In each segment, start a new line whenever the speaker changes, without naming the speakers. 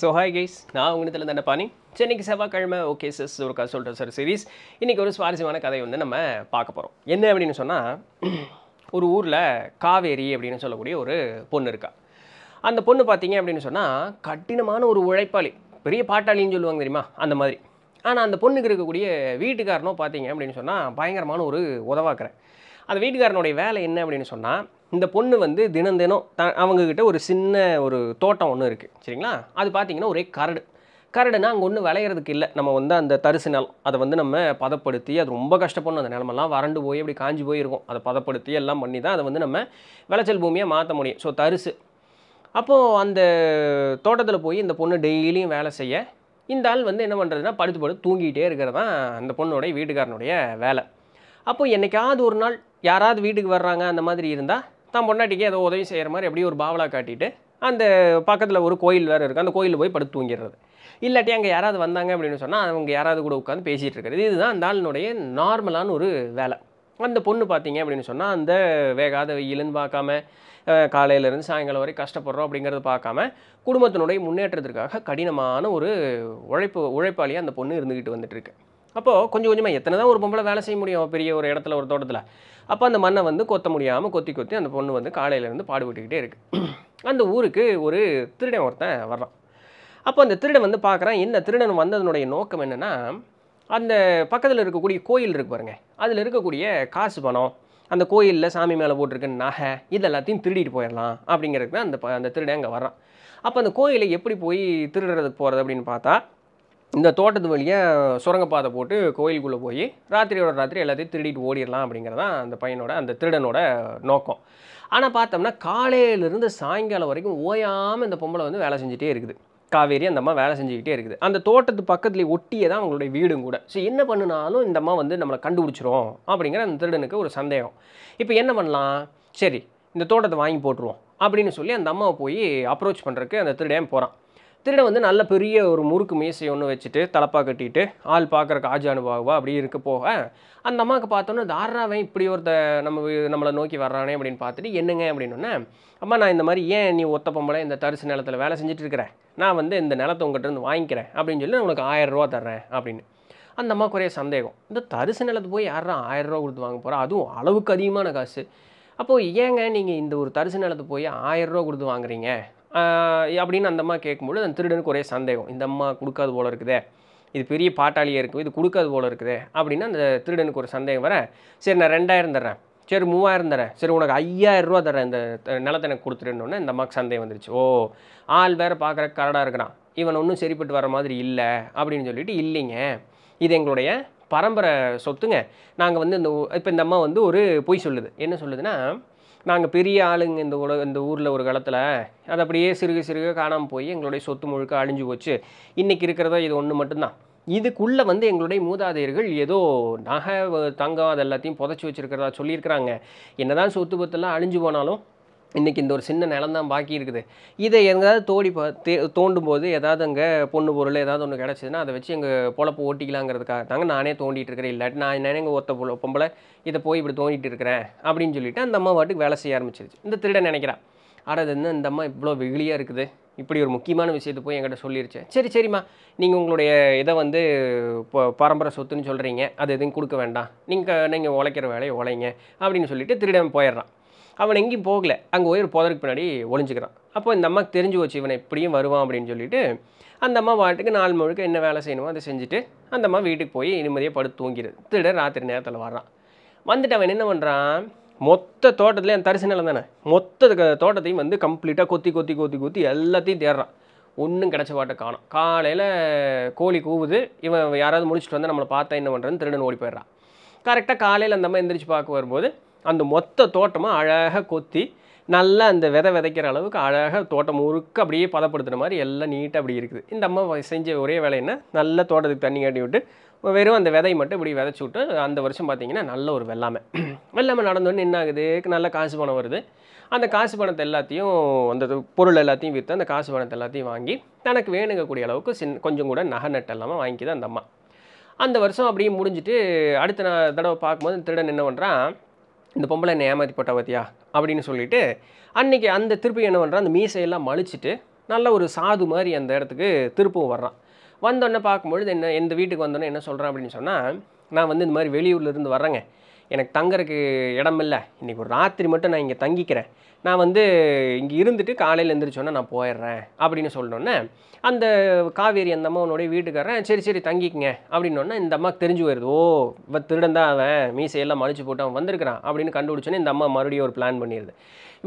So hi guys நான் உங்கள் தலை பாணி சென்னைக்கு செவ்வாய்க்கிழமை ஓகே ஒரு ஒருக்கா சொல்கிற சார் சீரீஸ் இன்றைக்கி ஒரு சுவாரஸ்யமான கதை வந்து நம்ம பார்க்க போகிறோம் என்ன அப்படின்னு சொன்னால் ஒரு ஊரில் காவேரி அப்படின்னு சொல்லக்கூடிய ஒரு பொண்ணு இருக்கா அந்த பொண்ணு பார்த்தீங்க அப்படின்னு சொன்னால் கடினமான ஒரு உழைப்பாளி பெரிய பாட்டாளின்னு சொல்லுவாங்க தெரியுமா அந்த மாதிரி ஆனால் அந்த பொண்ணுக்கு இருக்கக்கூடிய வீட்டுக்காரனோ பார்த்தீங்க அப்படின்னு சொன்னால் பயங்கரமான ஒரு உதவாக்குறேன் அந்த வீட்டுக்காரனுடைய வேலை என்ன அப்படின்னு சொன்னால் இந்த பொண்ணு வந்து தினம் தினம் த அவங்கக்கிட்ட ஒரு சின்ன ஒரு தோட்டம் ஒன்று இருக்குது சரிங்களா அது பார்த்திங்கன்னா ஒரே கரடு கரடுனா அங்கே ஒன்றும் விளையிறதுக்கு இல்லை நம்ம வந்து அந்த தரிசு நிலம் அதை வந்து நம்ம பதப்படுத்தி அது ரொம்ப கஷ்டப்படணும் அந்த நிலமெல்லாம் வறண்டு போய் அப்படி காஞ்சி போயிருக்கும் அதை பதப்படுத்தி எல்லாம் பண்ணி தான் அதை வந்து நம்ம விளைச்சல் பூமியாக மாற்ற முடியும் ஸோ தரிசு அப்போது அந்த தோட்டத்தில் போய் இந்த பொண்ணு டெய்லியும் வேலை செய்ய இந்த ஆள் வந்து என்ன பண்ணுறதுன்னா படுத்து படுத்து தூங்கிக்கிட்டே இருக்கிறது தான் அந்த பொண்ணுடைய வீட்டுக்காரனுடைய வேலை அப்போ என்றைக்காவது ஒரு நாள் யாராவது வீட்டுக்கு வர்றாங்க அந்த மாதிரி இருந்தால் தான் பொண்டாட்டிக்கு ஏதோ உதவி செய்கிற மாதிரி எப்படியும் ஒரு பாவலா காட்டிட்டு அந்த பக்கத்தில் ஒரு கோயில் வேறு இருக்குது அந்த கோயிலில் போய் படுத்து தூங்கிடுறது இல்லாட்டி அங்கே யாராவது வந்தாங்க அப்படின்னு சொன்னால் அவங்க யாராவது கூட உட்காந்து பேசிகிட்டு இருக்கிறது இதுதான் அந்த ஆளுனுடைய நார்மலான ஒரு வேலை அந்த பொண்ணு பார்த்தீங்க அப்படின்னு சொன்னால் அந்த வேகாத வெயிலுன்னு பார்க்காம காலையிலேருந்து சாயங்காலம் வரை கஷ்டப்படுறோம் அப்படிங்கிறத பார்க்காம குடும்பத்தினுடைய முன்னேற்றத்திற்காக கடினமான ஒரு உழைப்பு உழைப்பாளியாக அந்த பொண்ணு இருந்துக்கிட்டு வந்துட்டுருக்கு அப்போது கொஞ்சம் கொஞ்சமாக எத்தனை தான் ஒரு பொம்பளை வேலை செய்ய முடியும் பெரிய ஒரு இடத்துல ஒரு தோட்டத்தில் அப்போ அந்த மண்ணை வந்து கொத்த முடியாமல் கொத்தி கொத்தி அந்த பொண்ணு வந்து காலையிலேருந்து பாடுபட்டுக்கிட்டே இருக்குது அந்த ஊருக்கு ஒரு திருடன் ஒருத்தன் வர்றான் அப்போ அந்த திருடன் வந்து பார்க்குறான் என்ன திருடன் வந்ததுனுடைய நோக்கம் என்னென்னா அந்த பக்கத்தில் இருக்கக்கூடிய கோயில் இருக்கு பாருங்க அதில் இருக்கக்கூடிய காசு பணம் அந்த கோயிலில் சாமி மேலே போட்டிருக்க நகை இது எல்லாத்தையும் திருடிட்டு போயிடலாம் அப்படிங்கிறது தான் அந்த அந்த திருடன் அங்கே வர்றான் அப்போ அந்த கோயிலை எப்படி போய் திருடுறதுக்கு போகிறது அப்படின்னு பார்த்தா இந்த தோட்டத்து வழியாக சுரங்கப்பாதை போட்டு கோயிலுக்குள்ளே போய் ராத்திரியோட ராத்திரி எல்லாத்தையும் திருடிட்டு ஓடிடலாம் அப்படிங்கிறது தான் அந்த பையனோட அந்த திருடனோட நோக்கம் ஆனால் பார்த்தோம்னா காலையிலேருந்து சாயங்காலம் வரைக்கும் ஓயாமல் இந்த பொம்பளை வந்து வேலை செஞ்சுட்டே இருக்குது காவேரி அந்த அம்மா வேலை செஞ்சுக்கிட்டே இருக்குது அந்த தோட்டத்து பக்கத்துலேயே ஒட்டியே தான் அவங்களுடைய வீடும் கூட ஸோ என்ன பண்ணினாலும் இந்த அம்மா வந்து நம்மளை கண்டுபிடிச்சிரும் அப்படிங்கிற அந்த திருடனுக்கு ஒரு சந்தேகம் இப்போ என்ன பண்ணலாம் சரி இந்த தோட்டத்தை வாங்கி போட்டுருவோம் அப்படின்னு சொல்லி அந்த அம்மாவை போய் அப்ரோச் பண்ணுறதுக்கு அந்த திருடையன் போகிறான் திருட வந்து நல்ல பெரிய ஒரு முறுக்கு மீசை ஒன்று வச்சுட்டு தலப்பா கட்டிட்டு ஆள் பார்க்குற காஜ அனுபவா அப்படி இருக்க போக அந்த அம்மாவுக்கு பார்த்தோன்னே தாராவன் இப்படி ஒருத்த நம்ம நம்மளை நோக்கி வர்றானே அப்படின்னு பார்த்துட்டு என்னங்க அப்படின்னோடனே அம்மா நான் இந்த மாதிரி ஏன் நீ ஒத்த பொம்பளை இந்த தரிசு நிலத்தில் வேலை செஞ்சுட்டு இருக்கிறேன் நான் வந்து இந்த நிலத்தை உங்கள்கிட்ட இருந்து வாங்கிக்கிறேன் அப்படின்னு சொல்லி ஆயிரம் ரூபா தர்றேன் அப்படின்னு அந்த அம்மா குறைய சந்தேகம் இந்த தரிசு நிலத்து போய் யாரா ஆயிரரூவா கொடுத்து வாங்க போகிறா அதுவும் அளவுக்கு அதிகமான காசு அப்போது ஏங்க நீங்கள் இந்த ஒரு தரிசு நிலத்து போய் ஆயிரரூவா கொடுத்து வாங்குறீங்க அப்படின்னு அந்தம்மா கேட்கும்போது அந்த திருடனுக்கு ஒரே சந்தேகம் இந்த அம்மா கொடுக்காது போல இருக்குதே இது பெரிய பாட்டாளியாக இருக்குது இது கொடுக்காது போல இருக்குது அப்படின்னு அந்த திருடனுக்கு ஒரு சந்தேகம் வர சரி நான் ரெண்டாயிரம் தர்றேன் சரி மூவாயிரம் தரேன் சரி உனக்கு ஐயாயிரம் ரூபா தரேன் இந்த நிலத்தை எனக்கு கொடுத்துருன்னு இந்த அம்மாவுக்கு சந்தேகம் வந்துருச்சு ஓ ஆள் வேறு பார்க்குற கரடாக இருக்கிறான் இவன் ஒன்றும் சரிப்பட்டு வர மாதிரி இல்லை அப்படின்னு சொல்லிட்டு இல்லைங்க இது எங்களுடைய பரம்பரை சொத்துங்க நாங்கள் வந்து இந்த இப்போ இந்த அம்மா வந்து ஒரு பொய் சொல்லுது என்ன சொல்லுதுன்னா நாங்கள் பெரிய ஆளுங்க இந்த உலக இந்த ஊரில் ஒரு காலத்தில் அது அப்படியே சிறுக சிறுக காணாமல் போய் எங்களுடைய சொத்து முழுக்க அழிஞ்சு போச்சு இன்றைக்கி இருக்கிறதோ இது ஒன்று மட்டும்தான் இதுக்குள்ளே வந்து எங்களுடைய மூதாதையர்கள் ஏதோ நகை தங்கம் அது எல்லாத்தையும் புதைச்சி வச்சுருக்கிறதா சொல்லியிருக்கிறாங்க என்னதான் சொத்து பத்தெல்லாம் அழிஞ்சு போனாலும் இன்றைக்கி இந்த ஒரு சின்ன நிலம் தான் பாக்கி இருக்குது இதை எங்கேயாவது தோடி பா தே தோண்டும் போது ஏதாவது அங்கே பொண்ணு பொருள் ஏதாவது ஒன்று கிடச்சிதுன்னா அதை வச்சு எங்கள் பொழப்பு ஓட்டிக்கலாங்கிறதுக்காக தாங்க நானே தோண்டிகிட்டு இருக்கிறேன் இல்லாட்டி நான் என்ன எங்கள் ஒருத்த பொ பொம்பளை இதை போய் இப்படி தோண்டிகிட்டு இருக்கிறேன் அப்படின்னு சொல்லிவிட்டு அந்த அம்மா பாட்டுக்கு வேலை செய்ய ஆரம்பிச்சிருச்சு இந்த திருடன் நினைக்கிறான் ஆனால் என்ன இந்த அம்மா இவ்வளோ வெகுளியாக இருக்குது இப்படி ஒரு முக்கியமான விஷயத்தை போய் என்கிட்ட சொல்லிருச்சேன் சரி சரிம்மா நீங்கள் உங்களுடைய இதை வந்து இப்போ பரம்பரை சொத்துன்னு சொல்கிறீங்க அது எதுவும் கொடுக்க வேண்டாம் நீங்கள் நீங்கள் உழைக்கிற வேலையை உழைங்க அப்படின்னு சொல்லிட்டு திருடம் போயிடுறான் அவன் எங்கேயும் போகல அங்கே போய் ஒரு புதருக்கு பின்னாடி ஒளிஞ்சுக்கிறான் அப்போ இந்த அம்மாவுக்கு தெரிஞ்சு வச்சு இவனை எப்படியும் வருவான் அப்படின்னு சொல்லிட்டு அந்த அம்மா வாட்டுக்கு நாள் முழுக்க என்ன வேலை செய்யணுமோ அதை செஞ்சுட்டு அந்த அம்மா வீட்டுக்கு போய் நிம்மதியாக படுத்து தூங்கிடுது திட ராத்திரி நேரத்தில் வர்றான் வந்துட்டு அவன் என்ன பண்ணுறான் மொத்த தோட்டத்துலேயும் என் தரிசு நிலம் தானே மொத்த தோட்டத்தையும் வந்து கம்ப்ளீட்டாக கொத்தி கொத்தி கொத்தி கொத்தி எல்லாத்தையும் தேடுறான் ஒன்றும் கிடச்ச பாட்டை காணும் காலையில் கோழி கூவுது இவன் யாராவது முடிச்சுட்டு வந்து நம்மளை பார்த்தா என்ன பண்ணுறதுன்னு திருடன் ஓடி போயிடுறான் கரெக்டாக காலையில் அந்த அம்மா எந்திரிச்சு பார்க்க வரும்போது அந்த மொத்த தோட்டமாக அழகாக கொத்தி நல்லா அந்த விதை விதைக்கிற அளவுக்கு அழகாக தோட்டம் முறுக்க அப்படியே பதப்படுத்துகிற மாதிரி எல்லாம் நீட்டாக அப்படி இருக்குது இந்த அம்மா செஞ்ச ஒரே வேலை என்ன நல்ல தோட்டத்துக்கு தண்ணி கட்டி விட்டு வெறும் அந்த விதை மட்டும் இப்படி விதைச்சி விட்டு அந்த வருஷம் பார்த்திங்கன்னா நல்ல ஒரு வெள்ளாமை வெள்ளாமை நடந்தோன்னு என்ன ஆகுது நல்ல காசு பணம் வருது அந்த காசு பணத்தை எல்லாத்தையும் அந்த பொருள் எல்லாத்தையும் விற்று அந்த காசு பணத்தை எல்லாத்தையும் வாங்கி தனக்கு வேணுங்கக்கூடிய அளவுக்கு சின் கொஞ்சம் கூட நகை நட்டு இல்லாமல் வாங்கிக்குது அந்த அம்மா அந்த வருஷம் அப்படியே முடிஞ்சுட்டு அடுத்த தடவை பார்க்கும்போது திருடன் என்ன பண்ணுறான் இந்த பொம்பளை என்னை ஏமாற்றி போட்டா பார்த்தியா அப்படின்னு சொல்லிவிட்டு அன்றைக்கி அந்த திருப்பி என்ன பண்ணுறான் அந்த மீசையெல்லாம் மலிச்சிட்டு நல்ல ஒரு சாது மாதிரி அந்த இடத்துக்கு திருப்பவும் வர்றான் வந்தோடனே பார்க்கும்பொழுது என்ன எந்த வீட்டுக்கு வந்தோடனே என்ன சொல்கிறான் அப்படின்னு சொன்னால் நான் வந்து இந்த மாதிரி வெளியூர்லேருந்து வரேங்க எனக்கு தங்கறதுக்கு இடம் இல்லை இன்றைக்கி ஒரு ராத்திரி மட்டும் நான் இங்கே தங்கிக்கிறேன் நான் வந்து இங்கே இருந்துட்டு காலையில் எழுந்திரிச்சோன்னே நான் போயிடுறேன் அப்படின்னு சொன்னோன்னே அந்த காவேரி அந்த அம்மாவனுடைய வீட்டுக்காரன் சரி சரி தங்கிக்குங்க அப்படின்னோடனே இந்த அம்மா தெரிஞ்சு போயிடுது ஓ இவன் திருடந்தான் அவன் மீசையெல்லாம் மலிச்சு போட்டு அவன் வந்திருக்கிறான் அப்படின்னு கண்டுபிடிச்சோன்னே இந்த அம்மா மறுபடியும் ஒரு பிளான் பண்ணிடுது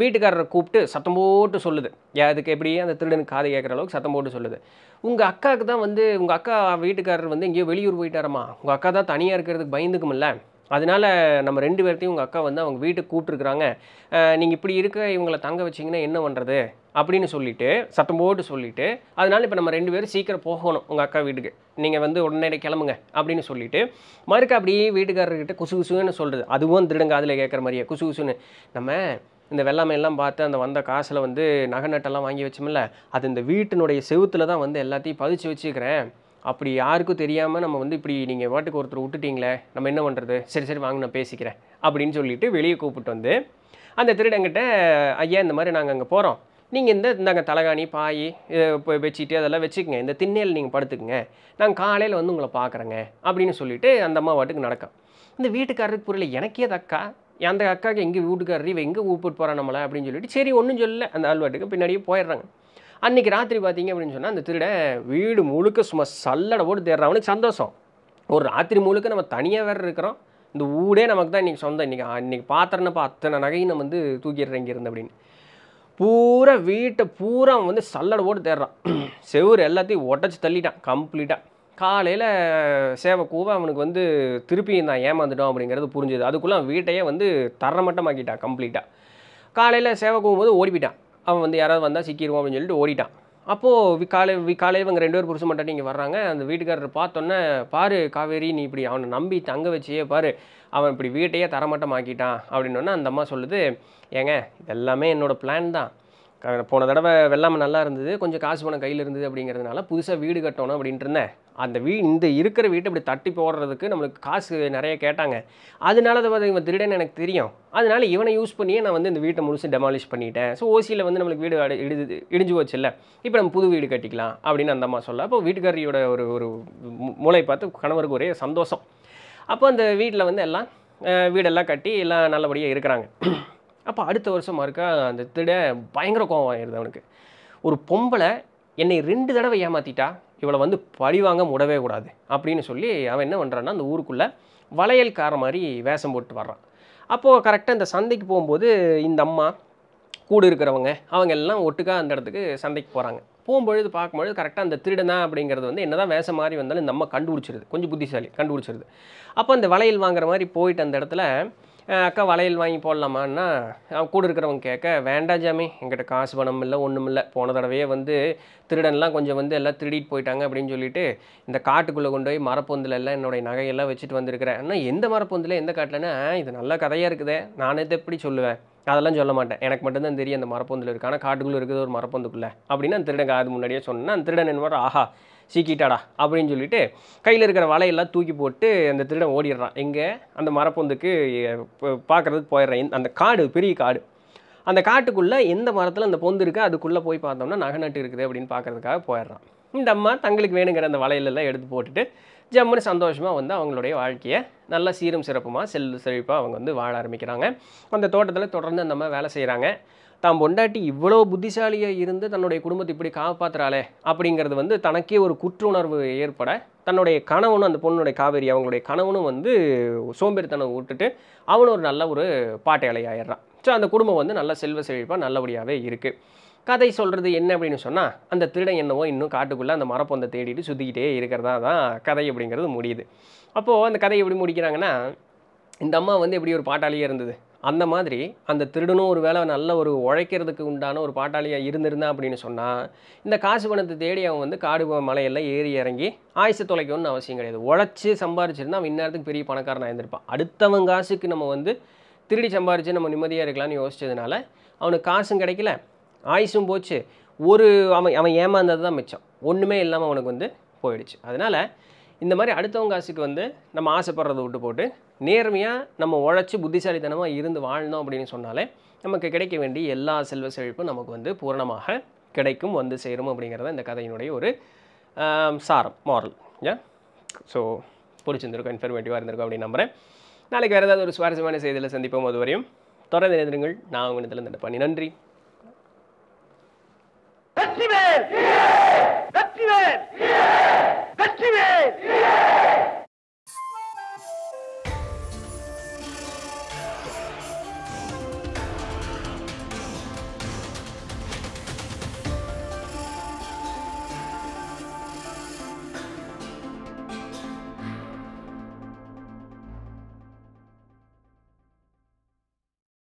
வீட்டுக்காரரை கூப்பிட்டு சத்தம் போட்டு சொல்லுது அதுக்கு எப்படி அந்த திருடனுக்கு காதை கேட்குற அளவுக்கு சத்தம் போட்டு சொல்லுது உங்கள் அக்காவுக்கு தான் வந்து உங்கள் அக்கா வீட்டுக்காரர் வந்து எங்கேயோ வெளியூர் போயிட்டாரம்மா உங்கள் அக்கா தான் தனியாக இருக்கிறதுக்கு பயந்துக்குமில்ல அதனால் நம்ம ரெண்டு பேர்த்தையும் உங்கள் அக்கா வந்து அவங்க வீட்டுக்கு கூப்பிட்டுருக்குறாங்க நீங்கள் இப்படி இருக்க இவங்களை தங்க வச்சிங்கன்னா என்ன பண்ணுறது அப்படின்னு சொல்லிவிட்டு சத்தம் போட்டு சொல்லிவிட்டு அதனால் இப்போ நம்ம ரெண்டு பேரும் சீக்கிரம் போகணும் உங்கள் அக்கா வீட்டுக்கு நீங்கள் வந்து உடனே கிளம்புங்க அப்படின்னு சொல்லிவிட்டு மறுக்க அப்படியே வீட்டுக்காரர்கிட்ட குசு குசுன்னு சொல்கிறது அதுவும் திருடுங்க அதில் கேட்குற மாதிரியே குசு குசுன்னு நம்ம இந்த வெள்ளாமையெல்லாம் பார்த்து அந்த வந்த காசில் வந்து நகை நட்டெல்லாம் வாங்கி வச்சோம்ல அது இந்த வீட்டினுடைய செவுத்தில் தான் வந்து எல்லாத்தையும் பதிச்சு வச்சுக்கிறேன் அப்படி யாருக்கும் தெரியாமல் நம்ம வந்து இப்படி நீங்கள் வாட்டுக்கு ஒருத்தர் விட்டுட்டிங்களே நம்ம என்ன பண்ணுறது சரி சரி வாங்க நான் பேசிக்கிறேன் அப்படின்னு சொல்லிட்டு வெளியே கூப்பிட்டு வந்து அந்த திருடங்கிட்ட ஐயா இந்த மாதிரி நாங்கள் அங்கே போகிறோம் நீங்கள் இந்த இந்தாங்க தலகாணி பாய் இப்போ வச்சுட்டு அதெல்லாம் வச்சுக்கோங்க இந்த திண்ணையில் நீங்கள் படுத்துக்குங்க நாங்கள் காலையில் வந்து உங்களை பார்க்குறேங்க அப்படின்னு சொல்லிவிட்டு அந்த அம்மா வாட்டுக்கு நடக்கும் இந்த வீட்டுக்காரருக்கு புரியல எனக்கே அக்கா அந்த அக்காவுக்கு எங்கள் வீட்டுக்காரர் இவ எங்கே கூப்பிட்டு போகிறான் நம்மளை அப்படின்னு சொல்லிட்டு சரி ஒன்றும் சொல்லல அந்த ஆள் வாட்டுக்கு பின்னாடியே போயிடுறாங்க அன்றைக்கி ராத்திரி பார்த்தீங்க அப்படின்னு சொன்னால் அந்த திருட வீடு முழுக்க சும்மா சல்லடை போட்டு தேடுறான் அவனுக்கு சந்தோஷம் ஒரு ராத்திரி முழுக்க நம்ம தனியாக வேறு இருக்கிறோம் இந்த ஊடே நமக்கு தான் இன்றைக்கி சொந்தம் இன்றைக்கி அன்றைக்கி பாத்திரம்னு அத்தனை நகையும் நம்ம வந்து தூக்கிடுறேன் இங்கேருந்து அப்படின்னு பூரா வீட்டை பூரா வந்து சல்லடை போட்டு தேடுறான் செவ்வறு எல்லாத்தையும் உடச்சி தள்ளிட்டான் கம்ப்ளீட்டாக காலையில் சேவை கூவ அவனுக்கு வந்து திருப்பி நான் ஏமாந்துட்டோம் அப்படிங்கிறது புரிஞ்சுது அதுக்குள்ளே வீட்டையே வந்து தரமட்டமாக்கிட்டான் கம்ப்ளீட்டாக காலையில் சேவை கூவும்போது ஓடி போயிட்டான் அவன் வந்து யாராவது வந்தால் சிக்கிடுவோம் அப்படின்னு சொல்லிட்டு ஓடிட்டான் அப்போது வி காலை வி காலையில் இவங்க ரெண்டு பேர் புருஷ மட்டும் இங்கே வர்றாங்க அந்த வீட்டுக்காரர் பார்த்தோன்னே பாரு காவேரி நீ இப்படி அவனை நம்பி தங்க வச்சியே பாரு அவன் இப்படி வீட்டையே தரமட்டமாக்கிட்டான் அப்படின்னு அந்த அம்மா சொல்லுது ஏங்க இதெல்லாமே என்னோடய பிளான் தான் போன தடவை வெள்ளாமல் நல்லா இருந்தது கொஞ்சம் காசு பணம் கையில் இருந்தது அப்படிங்கிறதுனால புதுசாக வீடு கட்டணும் அப்படின்ட்டு இருந்தேன் அந்த வீ இந்த இருக்கிற வீட்டை இப்படி தட்டி போடுறதுக்கு நம்மளுக்கு காசு நிறைய கேட்டாங்க அதனால அதை பார்த்து இவன் திருடன்னு எனக்கு தெரியும் அதனால் இவனை யூஸ் பண்ணியே நான் வந்து இந்த வீட்டை முழுசு டெமாலிஷ் பண்ணிட்டேன் ஸோ ஓசியில் வந்து நம்மளுக்கு வீடு அடி இடிது இடிஞ்சு போச்சு இல்லை இப்போ நம்ம புது வீடு கட்டிக்கலாம் அப்படின்னு அந்த அம்மா சொல்ல அப்போ வீட்டுக்காரியோட ஒரு ஒரு மூளை பார்த்து கணவருக்கு ஒரே சந்தோஷம் அப்போ அந்த வீட்டில் வந்து எல்லாம் வீடெல்லாம் கட்டி எல்லாம் நல்லபடியாக இருக்கிறாங்க அப்போ அடுத்த வருஷம் இருக்கா அந்த திட பயங்கர கோபம் ஆயிடுது அவனுக்கு ஒரு பொம்பளை என்னை ரெண்டு தடவை ஏமாற்றிட்டா இவளை வந்து பழிவாங்க முடவே கூடாது அப்படின்னு சொல்லி அவன் என்ன பண்ணுறான்னா அந்த ஊருக்குள்ளே வளையல்கார மாதிரி வேஷம் போட்டு வர்றான் அப்போது கரெக்டாக இந்த சந்தைக்கு போகும்போது இந்த அம்மா கூடு இருக்கிறவங்க அவங்க எல்லாம் ஒட்டுக்காக அந்த இடத்துக்கு சந்தைக்கு போகிறாங்க போகும்பொழுது பார்க்கும்பொழுது கரெக்டாக அந்த திருடனா அப்படிங்கிறது வந்து என்ன தான் வேஷம் மாதிரி வந்தாலும் இந்த அம்மா கண்டுபிடிச்சிருது கொஞ்சம் புத்திசாலி கண்டுபிடிச்சிருது அப்போ அந்த வளையல் வாங்குற மாதிரி போயிட்டு அந்த இடத்துல அக்கா வளையல் வாங்கி போடலாமான்னா அவன் கூட இருக்கிறவங்க கேட்க வேண்டாம் ஜாமி எங்கிட்ட காசு பணம் இல்லை ஒன்றும் இல்லை போன தடவையே வந்து திருடன்லாம் கொஞ்சம் வந்து எல்லாம் திருடிட்டு போயிட்டாங்க அப்படின்னு சொல்லிட்டு இந்த காட்டுக்குள்ளே கொண்டு போய் மரப்பொந்தில் எல்லாம் என்னுடைய நகையெல்லாம் வச்சுட்டு வந்திருக்கிறேன் ஆனால் எந்த மரப்பொந்தில் எந்த காட்டிலன்னா இது நல்ல கதையாக இருக்குதே நானே எப்படி சொல்லுவேன் அதெல்லாம் சொல்ல மாட்டேன் எனக்கு மட்டும்தான் தெரியும் அந்த மரப்பொந்தில் இருக்குது ஆனால் காட்டுக்குள்ளே இருக்குது ஒரு மரப்பொந்துக்குள்ளே அப்படின்னு அந்த திருடன் காது முன்னாடியே சொன்னால் அந்த திருடன் என்ன ஆஹா சீக்கிட்டாடா அப்படின்னு சொல்லிட்டு கையில் இருக்கிற வலையெல்லாம் தூக்கி போட்டு அந்த திருடன் ஓடிடுறான் எங்கே அந்த மரப்பொந்துக்கு பார்க்குறதுக்கு போயிடுறான் அந்த காடு பெரிய காடு அந்த காட்டுக்குள்ளே எந்த மரத்தில் அந்த பொந்து இருக்குது அதுக்குள்ளே போய் பார்த்தோம்னா நகை நட்டு இருக்குது அப்படின்னு பார்க்குறதுக்காக போயிடுறான் இந்த அம்மா தங்களுக்கு வேணுங்கிற அந்த வலையிலெல்லாம் எடுத்து போட்டுட்டு ஜம்முன்னு சந்தோஷமாக வந்து அவங்களுடைய வாழ்க்கையை நல்லா சீரும் சிறப்புமாக செல் செழிப்பாக அவங்க வந்து வாழ ஆரம்பிக்கிறாங்க அந்த தோட்டத்தில் தொடர்ந்து அந்த அம்மா வேலை செய்கிறாங்க தான் பொண்டாட்டி இவ்வளோ புத்திசாலியாக இருந்து தன்னுடைய குடும்பத்தை இப்படி காப்பாற்றுறாளே அப்படிங்கிறது வந்து தனக்கே ஒரு குற்றுணர்வு ஏற்பட தன்னுடைய கணவனும் அந்த பொண்ணுடைய காவேரி அவங்களுடைய கணவனும் வந்து சோம்பேறித்தனம் விட்டுட்டு அவனும் ஒரு நல்ல ஒரு பாட்டையாளையாயிடுறான் ஸோ அந்த குடும்பம் வந்து நல்ல செல்வ செழிப்பாக நல்லபடியாகவே இருக்குது கதை சொல்கிறது என்ன அப்படின்னு சொன்னால் அந்த திருடன் என்னவோ இன்னும் காட்டுக்குள்ளே அந்த மரப்பொந்தை தேடிட்டு சுற்றிக்கிட்டே இருக்கிறதா தான் கதை அப்படிங்கிறது முடியுது அப்போது அந்த கதை எப்படி முடிக்கிறாங்கன்னா இந்த அம்மா வந்து எப்படி ஒரு பாட்டாளியாக இருந்தது அந்த மாதிரி அந்த திருடனும் ஒரு வேளை நல்ல ஒரு உழைக்கிறதுக்கு உண்டான ஒரு பாட்டாளியாக இருந்திருந்தான் அப்படின்னு சொன்னால் இந்த காசு பணத்தை தேடி அவன் வந்து காடு மலையெல்லாம் ஏறி இறங்கி ஆயுசு தொலைக்கணும்னு அவசியம் கிடையாது உழைச்சி சம்பாரிச்சிருந்தா அவன் இந்நேரத்துக்கு பெரிய பணக்காரனாக இருந்திருப்பான் அடுத்தவன் காசுக்கு நம்ம வந்து திருடி சம்பாரித்து நம்ம நிம்மதியாக இருக்கலாம்னு யோசிச்சதுனால அவனுக்கு காசும் கிடைக்கல ஆயுசும் போச்சு ஒரு அவன் அவன் ஏமாந்தது தான் மிச்சம் ஒன்றுமே இல்லாமல் அவனுக்கு வந்து போயிடுச்சு அதனால் இந்த மாதிரி அடுத்தவங்க ஆசைக்கு வந்து நம்ம ஆசைப்படுறத விட்டு போட்டு நேர்மையாக நம்ம உழைச்சி புத்திசாலித்தனமாக இருந்து வாழணும் அப்படின்னு சொன்னாலே நமக்கு கிடைக்க வேண்டிய எல்லா செல்வ செழிப்பும் நமக்கு வந்து பூரணமாக கிடைக்கும் வந்து சேரும் அப்படிங்கிறத இந்த கதையினுடைய ஒரு சாரம் மாரல் ஏன் ஸோ பிடிச்சிருந்திருக்கும் இன்ஃபர்மேட்டிவாக இருந்திருக்கும் அப்படின்னு நம்புகிறேன் நாளைக்கு வேறு ஏதாவது ஒரு சுவாரஸ்யமான செய்தியில் சந்திப்போம் அதுவரையும் தொடர்ந்து நினைந்திருங்கள் நான் உங்களிடத்தில் இந்த பண்ணி நன்றி Kaç gibi? Yürek!